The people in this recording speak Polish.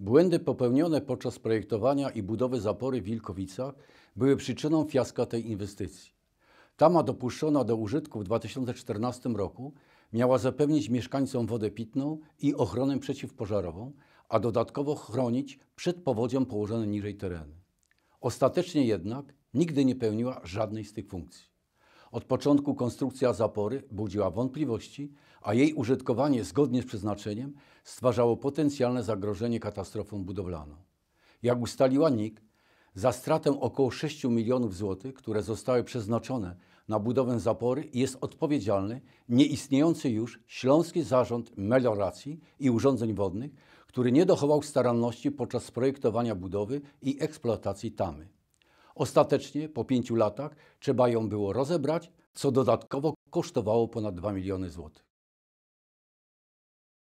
Błędy popełnione podczas projektowania i budowy zapory w Wilkowicach były przyczyną fiaska tej inwestycji. Tama dopuszczona do użytku w 2014 roku miała zapewnić mieszkańcom wodę pitną i ochronę przeciwpożarową, a dodatkowo chronić przed powodzią położone niżej tereny. Ostatecznie jednak nigdy nie pełniła żadnej z tych funkcji. Od początku konstrukcja zapory budziła wątpliwości, a jej użytkowanie zgodnie z przeznaczeniem stwarzało potencjalne zagrożenie katastrofą budowlaną. Jak ustaliła NIK, za stratę około 6 milionów złotych, które zostały przeznaczone na budowę zapory, jest odpowiedzialny nieistniejący już Śląski Zarząd Melioracji i Urządzeń Wodnych, który nie dochował staranności podczas projektowania budowy i eksploatacji tamy. Ostatecznie po pięciu latach trzeba ją było rozebrać, co dodatkowo kosztowało ponad 2 miliony złotych.